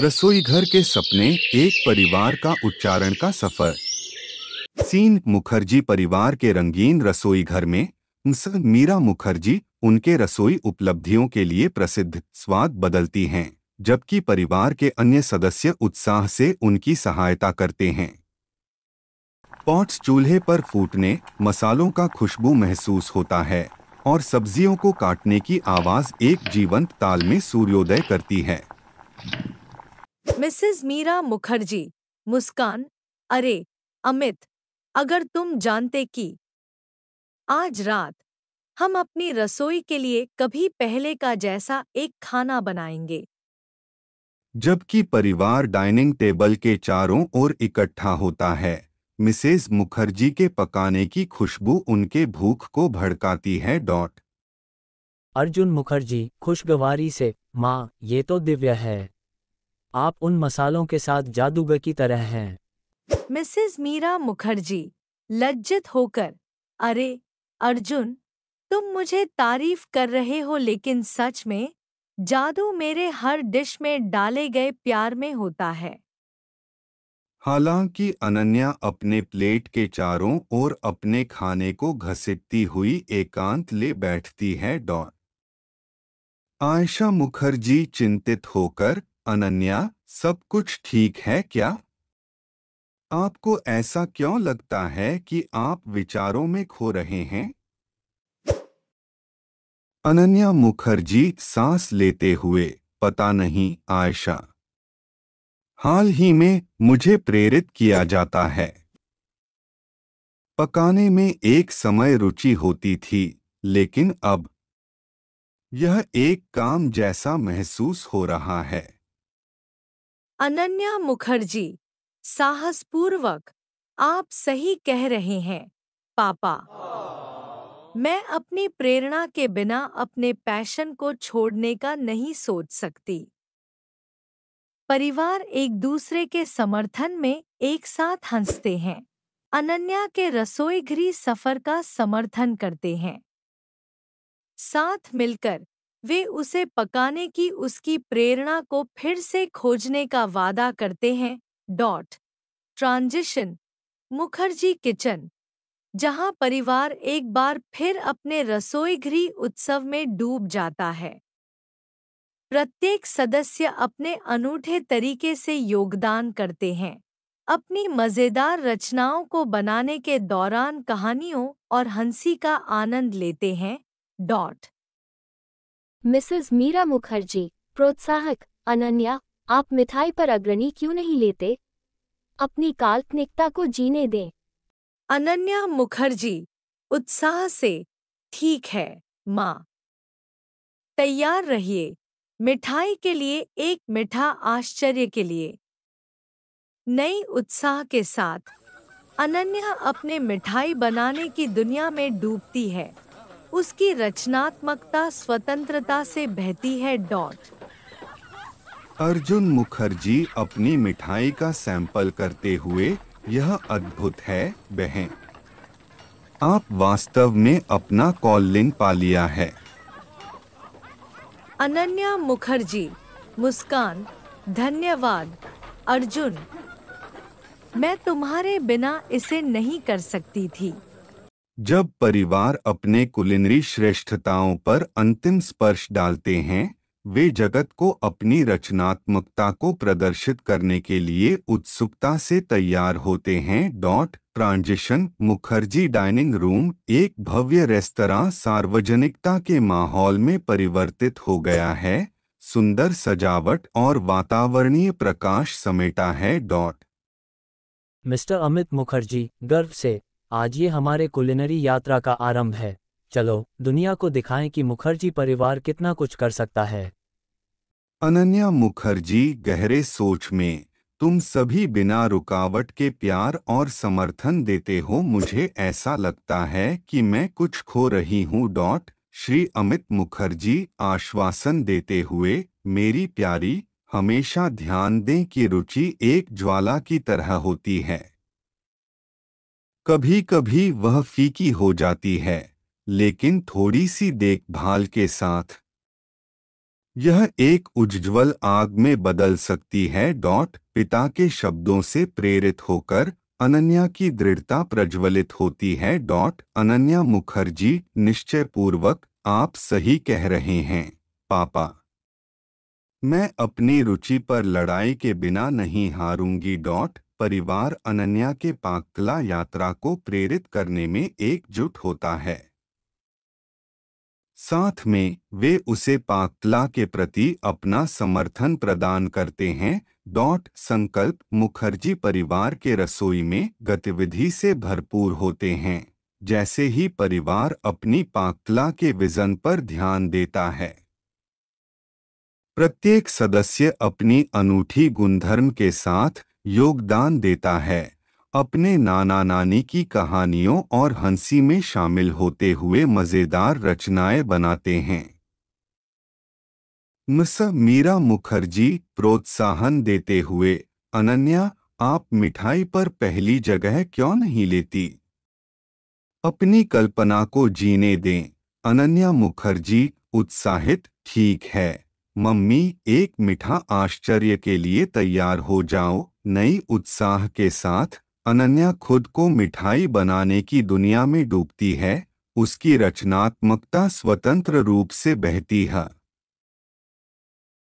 रसोई घर के सपने एक परिवार का उच्चारण का सफर सीन मुखर्जी परिवार के रंगीन रसोई घर में मीरा मुखर्जी उनके रसोई उपलब्धियों के लिए प्रसिद्ध स्वाद बदलती हैं जबकि परिवार के अन्य सदस्य उत्साह से उनकी सहायता करते हैं पॉट्स चूल्हे पर फूटने मसालों का खुशबू महसूस होता है और सब्जियों को काटने की आवाज एक जीवंत ताल में सूर्योदय करती है मिसेस मीरा मुखर्जी मुस्कान अरे अमित अगर तुम जानते कि आज रात हम अपनी रसोई के लिए कभी पहले का जैसा एक खाना बनाएंगे जबकि परिवार डाइनिंग टेबल के चारों ओर इकट्ठा होता है मिसेस मुखर्जी के पकाने की खुशबू उनके भूख को भड़काती है डॉट अर्जुन मुखर्जी खुशगवारी से माँ ये तो दिव्य है आप उन मसालों के साथ जादूगर की तरह हैं मिसेस मीरा मुखर्जी लज्जित होकर अरे अर्जुन तुम मुझे तारीफ कर रहे हो लेकिन सच में जादू मेरे हर डिश में डाले गए प्यार में होता है हालांकि अनन्या अपने प्लेट के चारों ओर अपने खाने को घसीटती हुई एकांत ले बैठती है डॉन आयशा मुखर्जी चिंतित होकर अनन्या सब कुछ ठीक है क्या आपको ऐसा क्यों लगता है कि आप विचारों में खो रहे हैं अनन्या मुखर्जी सांस लेते हुए पता नहीं आयशा हाल ही में मुझे प्रेरित किया जाता है पकाने में एक समय रुचि होती थी लेकिन अब यह एक काम जैसा महसूस हो रहा है अनन्या मुखर्जी साहसपूर्वक आप सही कह रहे हैं पापा मैं अपनी प्रेरणा के बिना अपने पैशन को छोड़ने का नहीं सोच सकती परिवार एक दूसरे के समर्थन में एक साथ हंसते हैं अनन्या के रसोई घरी सफर का समर्थन करते हैं साथ मिलकर वे उसे पकाने की उसकी प्रेरणा को फिर से खोजने का वादा करते हैं डॉट ट्रांजिशन मुखर्जी किचन जहां परिवार एक बार फिर अपने रसोईघरी उत्सव में डूब जाता है प्रत्येक सदस्य अपने अनूठे तरीके से योगदान करते हैं अपनी मज़ेदार रचनाओं को बनाने के दौरान कहानियों और हंसी का आनंद लेते हैं डॉट मिसेस मीरा मुखर्जी प्रोत्साहक अनन्या आप मिठाई पर अग्रणी क्यों नहीं लेते अपनी काल्पनिकता को जीने दें अनन्या मुखर्जी उत्साह से ठीक है माँ तैयार रहिए मिठाई के लिए एक मिठा आश्चर्य के लिए नई उत्साह के साथ अनन्या अपने मिठाई बनाने की दुनिया में डूबती है उसकी रचनात्मकता स्वतंत्रता से बहती है डॉट अर्जुन मुखर्जी अपनी मिठाई का सैंपल करते हुए यह अद्भुत है बहन आप वास्तव में अपना लिंग पा लिया है अनन्या मुखर्जी मुस्कान धन्यवाद अर्जुन मैं तुम्हारे बिना इसे नहीं कर सकती थी जब परिवार अपने कुलिनरी श्रेष्ठताओं पर अंतिम स्पर्श डालते हैं वे जगत को अपनी रचनात्मकता को प्रदर्शित करने के लिए उत्सुकता से तैयार होते हैं dot transition Mukherjee dining room एक भव्य रेस्तरा सार्वजनिकता के माहौल में परिवर्तित हो गया है सुंदर सजावट और वातावरणीय प्रकाश समेटा है डॉट मिस्टर अमित मुखर्जी गर्व से आज ये हमारे कुलिनरी यात्रा का आरंभ है चलो दुनिया को दिखाएं कि मुखर्जी परिवार कितना कुछ कर सकता है अनन्या मुखर्जी गहरे सोच में तुम सभी बिना रुकावट के प्यार और समर्थन देते हो मुझे ऐसा लगता है कि मैं कुछ खो रही हूँ डॉट श्री अमित मुखर्जी आश्वासन देते हुए मेरी प्यारी हमेशा ध्यान दें कि रुचि एक ज्वाला की तरह होती है कभी कभी वह फीकी हो जाती है लेकिन थोड़ी सी देखभाल के साथ यह एक उज्ज्वल आग में बदल सकती है डॉट पिता के शब्दों से प्रेरित होकर अनन्या की दृढ़ता प्रज्वलित होती है डॉट अनन्या मुखर्जी निश्चयपूर्वक आप सही कह रहे हैं पापा मैं अपनी रुचि पर लड़ाई के बिना नहीं हारूंगी डॉट परिवार अनन्या के पाकला यात्रा को प्रेरित करने में एकजुट होता है साथ में वे उसे पाकला के प्रति अपना समर्थन प्रदान करते हैं डॉट संकल्प मुखर्जी परिवार के रसोई में गतिविधि से भरपूर होते हैं जैसे ही परिवार अपनी पाकला के विजन पर ध्यान देता है प्रत्येक सदस्य अपनी अनूठी गुणधर्म के साथ योगदान देता है अपने नाना नानी की कहानियों और हंसी में शामिल होते हुए मज़ेदार रचनाएं बनाते हैं मिस मीरा मुखर्जी प्रोत्साहन देते हुए अनन्या आप मिठाई पर पहली जगह क्यों नहीं लेती अपनी कल्पना को जीने दें अनन्या मुखर्जी उत्साहित ठीक है मम्मी एक मीठा आश्चर्य के लिए तैयार हो जाओ नई उत्साह के साथ अनन्या खुद को मिठाई बनाने की दुनिया में डूबती है उसकी रचनात्मकता स्वतंत्र रूप से बहती है